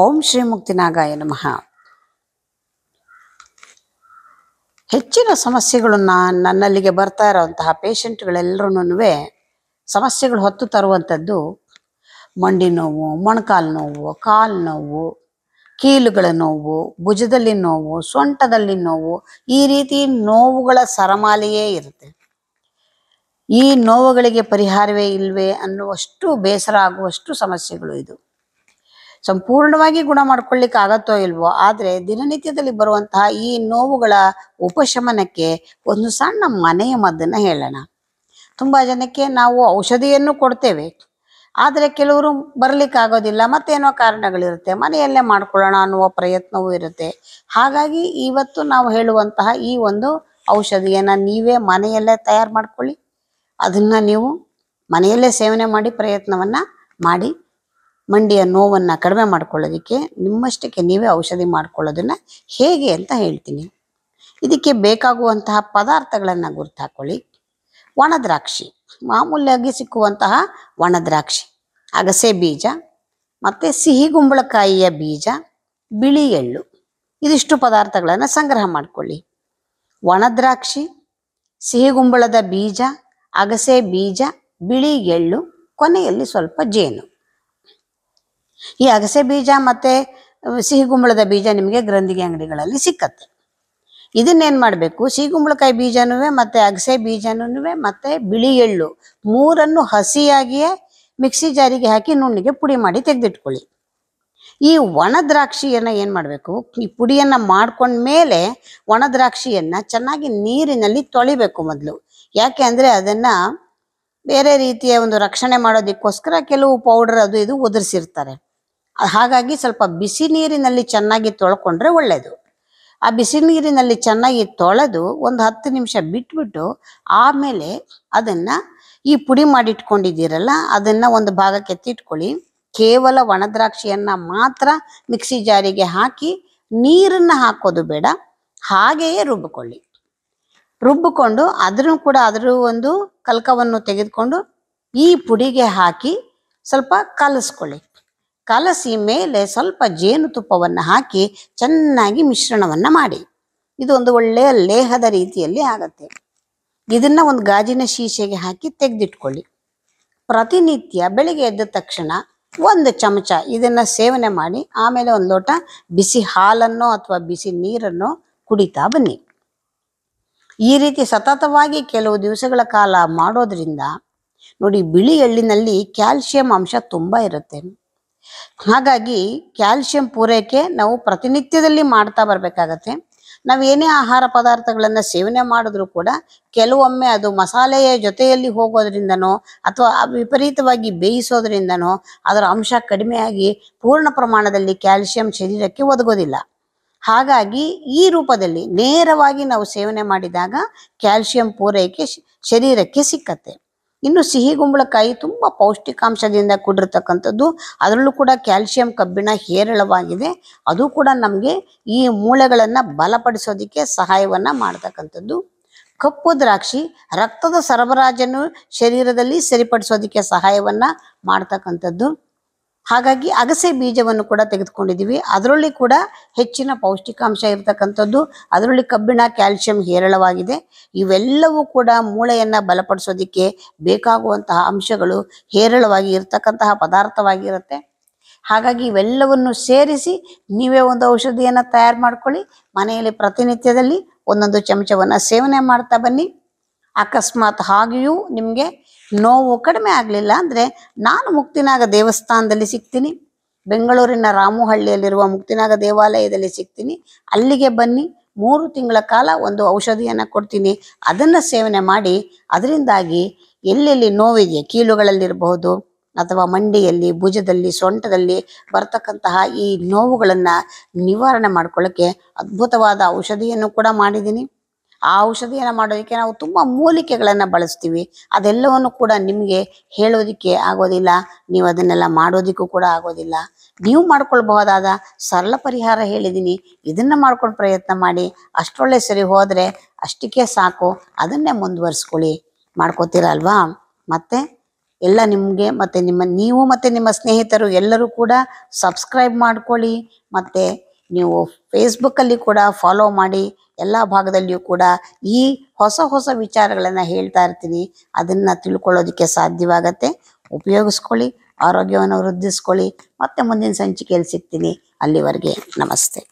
ಓಂ ಶ್ರೀ ಮುಕ್ತಿನಾಗಾಯ ನಮಃ ಹೆಚ್ಚಿನ ಸಮಸ್ಯೆಗಳನ್ನ ನನ್ನಲ್ಲಿಗೆ ಬರ್ತಾ ಇರೋವಂತಹ ಪೇಷಂಟ್ಗಳೆಲ್ಲರೂ ಸಮಸ್ಯೆಗಳು ಹೊತ್ತು ತರುವಂಥದ್ದು ಮಂಡಿ ನೋವು ಮೊಣಕಾಲು ನೋವು ಕಾಲು ನೋವು ಕೀಲುಗಳ ನೋವು ಭುಜದಲ್ಲಿ ನೋವು ಸೊಂಟದಲ್ಲಿ ನೋವು ಈ ರೀತಿ ನೋವುಗಳ ಸರಮಾಲೆಯೇ ಇರುತ್ತೆ ಈ ನೋವುಗಳಿಗೆ ಪರಿಹಾರವೇ ಇಲ್ವೇ ಅನ್ನುವಷ್ಟು ಬೇಸರ ಆಗುವಷ್ಟು ಸಮಸ್ಯೆಗಳು ಇದು ಸಂಪೂರ್ಣವಾಗಿ ಗುಣ ಮಾಡ್ಕೊಳ್ಲಿಕ್ಕೆ ಆಗತ್ತೋ ಇಲ್ವೋ ಆದರೆ ದಿನನಿತ್ಯದಲ್ಲಿ ಬರುವಂತಹ ಈ ನೋವುಗಳ ಉಪಶಮನಕ್ಕೆ ಒಂದು ಸಣ್ಣ ಮನೆಯ ಮದ್ದನ್ನ ಹೇಳೋಣ ತುಂಬ ಜನಕ್ಕೆ ನಾವು ಔಷಧಿಯನ್ನು ಕೊಡ್ತೇವೆ ಆದರೆ ಕೆಲವರು ಆಗೋದಿಲ್ಲ ಮತ್ತೇನೋ ಕಾರಣಗಳಿರುತ್ತೆ ಮನೆಯಲ್ಲೇ ಮಾಡ್ಕೊಳ್ಳೋಣ ಅನ್ನುವ ಪ್ರಯತ್ನವೂ ಇರುತ್ತೆ ಹಾಗಾಗಿ ಇವತ್ತು ನಾವು ಹೇಳುವಂತಹ ಈ ಒಂದು ಔಷಧಿಯನ್ನು ನೀವೇ ಮನೆಯಲ್ಲೇ ತಯಾರು ಮಾಡ್ಕೊಳ್ಳಿ ಅದನ್ನ ನೀವು ಮನೆಯಲ್ಲೇ ಸೇವನೆ ಮಾಡಿ ಪ್ರಯತ್ನವನ್ನ ಮಾಡಿ ಮಂಡಿಯ ನೋವನ್ನು ಕಡಿಮೆ ಮಾಡ್ಕೊಳ್ಳೋದಕ್ಕೆ ನಿಮ್ಮಷ್ಟಕ್ಕೆ ನೀವೇ ಔಷಧಿ ಮಾಡ್ಕೊಳ್ಳೋದನ್ನು ಹೇಗೆ ಅಂತ ಹೇಳ್ತೀನಿ ಇದಕ್ಕೆ ಬೇಕಾಗುವಂತಹ ಪದಾರ್ಥಗಳನ್ನು ಗುರ್ತು ಹಾಕ್ಕೊಳ್ಳಿ ಒಣದ್ರಾಕ್ಷಿ ಮಾಮೂಲಿಯಾಗಿ ಸಿಕ್ಕುವಂತಹ ಒಣದ್ರಾಕ್ಷಿ ಅಗಸೆ ಬೀಜ ಮತ್ತು ಸಿಹಿ ಗುಂಬಳಕಾಯಿಯ ಬೀಜ ಬಿಳಿ ಎಳ್ಳು ಇದಿಷ್ಟು ಪದಾರ್ಥಗಳನ್ನು ಸಂಗ್ರಹ ಮಾಡಿಕೊಳ್ಳಿ ಒಣದ್ರಾಕ್ಷಿ ಸಿಹಿಗುಂಬಳದ ಬೀಜ ಅಗಸೆ ಬೀಜ ಬಿಳಿ ಎಳ್ಳು ಕೊನೆಯಲ್ಲಿ ಸ್ವಲ್ಪ ಜೇನು ಈ ಅಗಸೆ ಬೀಜ ಮತ್ತೆ ಸಿಹಿಗುಂಬಳದ ಬೀಜ ನಿಮಗೆ ಗ್ರಂಥಿಗೆ ಅಂಗಡಿಗಳಲ್ಲಿ ಸಿಕ್ಕತ್ತೆ ಇದನ್ನೇನು ಮಾಡಬೇಕು ಸಿಹಿಗುಂಬಳಕಾಯಿ ಬೀಜನೂ ಮತ್ತೆ ಅಗಸೆ ಬೀಜನೂ ಮತ್ತೆ ಬಿಳಿ ಎಳ್ಳು ಮೂರನ್ನು ಹಸಿಯಾಗಿಯೇ ಮಿಕ್ಸಿ ಜಾರಿಗೆ ಹಾಕಿ ನುಣ್ಣಿಗೆ ಪುಡಿ ಮಾಡಿ ತೆಗೆದಿಟ್ಕೊಳ್ಳಿ ಈ ಒಣ ದ್ರಾಕ್ಷಿಯನ್ನು ಏನು ಮಾಡಬೇಕು ಈ ಪುಡಿಯನ್ನು ಮಾಡ್ಕೊಂಡ್ಮೇಲೆ ಒಣ ದ್ರಾಕ್ಷಿಯನ್ನು ಚೆನ್ನಾಗಿ ನೀರಿನಲ್ಲಿ ತೊಳಿಬೇಕು ಮೊದಲು ಯಾಕೆ ಅಂದರೆ ಅದನ್ನು ಬೇರೆ ರೀತಿಯ ಒಂದು ರಕ್ಷಣೆ ಮಾಡೋದಕ್ಕೋಸ್ಕರ ಕೆಲವು ಪೌಡರ್ ಅದು ಇದು ಉದುರಿಸಿರ್ತಾರೆ ಹಾಗಾಗಿ ಸ್ವಲ್ಪ ಬಿಸಿ ನೀರಿನಲ್ಲಿ ಚೆನ್ನಾಗಿ ತೊಳ್ಕೊಂಡ್ರೆ ಒಳ್ಳೆಯದು ಆ ಬಿಸಿ ನೀರಿನಲ್ಲಿ ಚೆನ್ನಾಗಿ ತೊಳೆದು ಒಂದು ಹತ್ತು ನಿಮಿಷ ಬಿಟ್ಬಿಟ್ಟು ಆಮೇಲೆ ಅದನ್ನು ಈ ಪುಡಿ ಮಾಡಿಟ್ಕೊಂಡಿದ್ದೀರಲ್ಲ ಅದನ್ನು ಒಂದು ಭಾಗಕ್ಕೆ ಎತ್ತಿಟ್ಕೊಳ್ಳಿ ಕೇವಲ ಒಣದ್ರಾಕ್ಷಿಯನ್ನು ಮಾತ್ರ ಮಿಕ್ಸಿ ಜಾರಿಗೆ ಹಾಕಿ ನೀರನ್ನು ಹಾಕೋದು ಬೇಡ ಹಾಗೆಯೇ ರುಬ್ಬಿಕೊಳ್ಳಿ ರುಬ್ಬಿಕೊಂಡು ಅದನ್ನು ಕೂಡ ಅದರ ಒಂದು ಕಲ್ಕವನ್ನು ತೆಗೆದುಕೊಂಡು ಈ ಪುಡಿಗೆ ಹಾಕಿ ಸ್ವಲ್ಪ ಕಲಸ್ಕೊಳ್ಳಿ ಕಲಸಿ ಮೇಲೆ ಸ್ವಲ್ಪ ಜೇನುತುಪ್ಪವನ್ನು ಹಾಕಿ ಚೆನ್ನಾಗಿ ಮಿಶ್ರಣವನ್ನು ಮಾಡಿ ಇದು ಒಂದು ಒಳ್ಳೆಯ ಲೇಹದ ರೀತಿಯಲ್ಲಿ ಆಗತ್ತೆ ಇದನ್ನು ಒಂದು ಗಾಜಿನ ಶೀಶೆಗೆ ಹಾಕಿ ತೆಗೆದಿಟ್ಕೊಳ್ಳಿ ಪ್ರತಿನಿತ್ಯ ಬೆಳಿಗ್ಗೆ ಎದ್ದ ತಕ್ಷಣ ಒಂದು ಚಮಚ ಇದನ್ನು ಸೇವನೆ ಮಾಡಿ ಆಮೇಲೆ ಒಂದು ಲೋಟ ಬಿಸಿ ಹಾಲನ್ನು ಅಥವಾ ಬಿಸಿ ನೀರನ್ನು ಕುಡಿತಾ ಬನ್ನಿ ಈ ರೀತಿ ಸತತವಾಗಿ ಕೆಲವು ದಿವಸಗಳ ಕಾಲ ಮಾಡೋದ್ರಿಂದ ನೋಡಿ ಬಿಳಿ ಎಳ್ಳಿನಲ್ಲಿ ಕ್ಯಾಲ್ಶಿಯಂ ಅಂಶ ತುಂಬ ಇರುತ್ತೆ ಹಾಗಾಗಿ ಕ್ಯಾಲ್ಶಿಯಂ ಪೂರೈಕೆ ನಾವು ಪ್ರತಿನಿತ್ಯದಲ್ಲಿ ಮಾಡ್ತಾ ಬರಬೇಕಾಗತ್ತೆ ನಾವು ಏನೇ ಆಹಾರ ಪದಾರ್ಥಗಳನ್ನು ಸೇವನೆ ಮಾಡಿದ್ರೂ ಕೂಡ ಕೆಲವೊಮ್ಮೆ ಅದು ಮಸಾಲೆಯ ಜೊತೆಯಲ್ಲಿ ಹೋಗೋದ್ರಿಂದನೋ ಅಥವಾ ವಿಪರೀತವಾಗಿ ಬೇಯಿಸೋದ್ರಿಂದನೋ ಅದರ ಅಂಶ ಕಡಿಮೆಯಾಗಿ ಪೂರ್ಣ ಪ್ರಮಾಣದಲ್ಲಿ ಕ್ಯಾಲ್ಶಿಯಂ ಶರೀರಕ್ಕೆ ಒದಗೋದಿಲ್ಲ ಹಾಗಾಗಿ ಈ ರೂಪದಲ್ಲಿ ನೇರವಾಗಿ ನಾವು ಸೇವನೆ ಮಾಡಿದಾಗ ಕ್ಯಾಲ್ಶಿಯಂ ಪೂರೈಕೆ ಶರೀರಕ್ಕೆ ಸಿಕ್ಕತ್ತೆ ಇನ್ನು ಸಿಹಿ ಗುಂಬಳಕಾಯಿ ತುಂಬ ಪೌಷ್ಟಿಕಾಂಶದಿಂದ ಕೂಡಿರ್ತಕ್ಕಂಥದ್ದು ಅದರಲ್ಲೂ ಕೂಡ ಕ್ಯಾಲ್ಶಿಯಂ ಕಬ್ಬಿಣ ಹೇರಳವಾಗಿದೆ ಅದು ಕೂಡ ನಮಗೆ ಈ ಮೂಳೆಗಳನ್ನು ಬಲಪಡಿಸೋದಕ್ಕೆ ಸಹಾಯವನ್ನು ಮಾಡ್ತಕ್ಕಂಥದ್ದು ಕಪ್ಪು ದ್ರಾಕ್ಷಿ ರಕ್ತದ ಸರಬರಾಜನ್ನು ಶರೀರದಲ್ಲಿ ಸರಿಪಡಿಸೋದಕ್ಕೆ ಸಹಾಯವನ್ನು ಮಾಡ್ತಕ್ಕಂಥದ್ದು ಹಾಗಾಗಿ ಅಗಸೆ ಬೀಜವನ್ನು ಕೂಡ ತೆಗೆದುಕೊಂಡಿದ್ದೀವಿ ಅದರಲ್ಲಿ ಕೂಡ ಹೆಚ್ಚಿನ ಪೌಷ್ಟಿಕಾಂಶ ಇರತಕ್ಕಂಥದ್ದು ಅದರಲ್ಲಿ ಕಬ್ಬಿಣ ಕ್ಯಾಲ್ಶಿಯಂ ಹೇರಳವಾಗಿದೆ ಇವೆಲ್ಲವೂ ಕೂಡ ಮೂಳೆಯನ್ನು ಬಲಪಡಿಸೋದಕ್ಕೆ ಬೇಕಾಗುವಂತಹ ಅಂಶಗಳು ಹೇರಳವಾಗಿ ಇರತಕ್ಕಂತಹ ಪದಾರ್ಥವಾಗಿರುತ್ತೆ ಹಾಗಾಗಿ ಇವೆಲ್ಲವನ್ನು ಸೇರಿಸಿ ನೀವೇ ಒಂದು ಔಷಧಿಯನ್ನು ತಯಾರು ಮಾಡ್ಕೊಳ್ಳಿ ಮನೆಯಲ್ಲಿ ಪ್ರತಿನಿತ್ಯದಲ್ಲಿ ಒಂದೊಂದು ಚಮಚವನ್ನು ಸೇವನೆ ಮಾಡ್ತಾ ಬನ್ನಿ ಅಕಸ್ಮಾತ್ ಹಾಗೆಯೂ ನಿಮಗೆ ನೋವು ಕಡಿಮೆ ಆಗಲಿಲ್ಲ ಅಂದರೆ ನಾನು ಮುಕ್ತಿನಾಗ ದೇವಸ್ಥಾನದಲ್ಲಿ ಸಿಗ್ತೀನಿ ಬೆಂಗಳೂರಿನ ರಾಮುಹಳ್ಳಿಯಲ್ಲಿರುವ ಮುಕ್ತಿನಾಗ ದೇವಾಲಯದಲ್ಲಿ ಸಿಗ್ತೀನಿ ಅಲ್ಲಿಗೆ ಬನ್ನಿ ಮೂರು ತಿಂಗಳ ಕಾಲ ಒಂದು ಔಷಧಿಯನ್ನು ಕೊಡ್ತೀನಿ ಅದನ್ನು ಸೇವನೆ ಮಾಡಿ ಅದರಿಂದಾಗಿ ಎಲ್ಲೆಲ್ಲಿ ನೋವಿಗೆ ಕೀಲುಗಳಲ್ಲಿರಬಹುದು ಅಥವಾ ಮಂಡಿಯಲ್ಲಿ ಭುಜದಲ್ಲಿ ಸೊಂಟದಲ್ಲಿ ಬರ್ತಕ್ಕಂತಹ ಈ ನೋವುಗಳನ್ನು ನಿವಾರಣೆ ಮಾಡ್ಕೊಳ್ಳೋಕ್ಕೆ ಅದ್ಭುತವಾದ ಔಷಧಿಯನ್ನು ಕೂಡ ಮಾಡಿದ್ದೀನಿ ಆ ಔಷಧಿಯನ್ನು ಮಾಡೋದಕ್ಕೆ ನಾವು ತುಂಬ ಮೂಲಿಕೆಗಳನ್ನು ಬಳಸ್ತೀವಿ ಅದೆಲ್ಲವನ್ನು ಕೂಡ ನಿಮಗೆ ಹೇಳೋದಕ್ಕೆ ಆಗೋದಿಲ್ಲ ನೀವು ಅದನ್ನೆಲ್ಲ ಮಾಡೋದಕ್ಕೂ ಕೂಡ ಆಗೋದಿಲ್ಲ ನೀವು ಮಾಡ್ಕೊಳ್ಬಹುದಾದ ಸರಳ ಪರಿಹಾರ ಹೇಳಿದ್ದೀನಿ ಇದನ್ನು ಮಾಡ್ಕೊಂಡು ಪ್ರಯತ್ನ ಮಾಡಿ ಅಷ್ಟೊಳ್ಳೆ ಸರಿ ಹೋದರೆ ಅಷ್ಟಕ್ಕೆ ಸಾಕು ಅದನ್ನೇ ಮುಂದುವರಿಸ್ಕೊಳ್ಳಿ ಅಲ್ವಾ ಮತ್ತೆ ಎಲ್ಲ ನಿಮಗೆ ಮತ್ತು ನಿಮ್ಮ ನೀವು ಮತ್ತು ನಿಮ್ಮ ಸ್ನೇಹಿತರು ಎಲ್ಲರೂ ಕೂಡ ಸಬ್ಸ್ಕ್ರೈಬ್ ಮಾಡ್ಕೊಳ್ಳಿ ಮತ್ತು ನೀವು ಫೇಸ್ಬುಕ್ಕಲ್ಲಿ ಕೂಡ ಫಾಲೋ ಮಾಡಿ ಎಲ್ಲ ಭಾಗದಲ್ಲಿಯೂ ಕೂಡ ಈ ಹೊಸ ಹೊಸ ವಿಚಾರಗಳನ್ನು ಹೇಳ್ತಾ ಇರ್ತೀನಿ ಅದನ್ನು ತಿಳ್ಕೊಳ್ಳೋದಕ್ಕೆ ಸಾಧ್ಯವಾಗತ್ತೆ ಉಪಯೋಗಿಸ್ಕೊಳ್ಳಿ ಆರೋಗ್ಯವನ್ನು ವೃದ್ಧಿಸ್ಕೊಳ್ಳಿ ಮತ್ತೆ ಮುಂದಿನ ಸಂಚಿಕೆಯಲ್ಲಿ ಸಿಗ್ತೀನಿ ಅಲ್ಲಿವರೆಗೆ ನಮಸ್ತೆ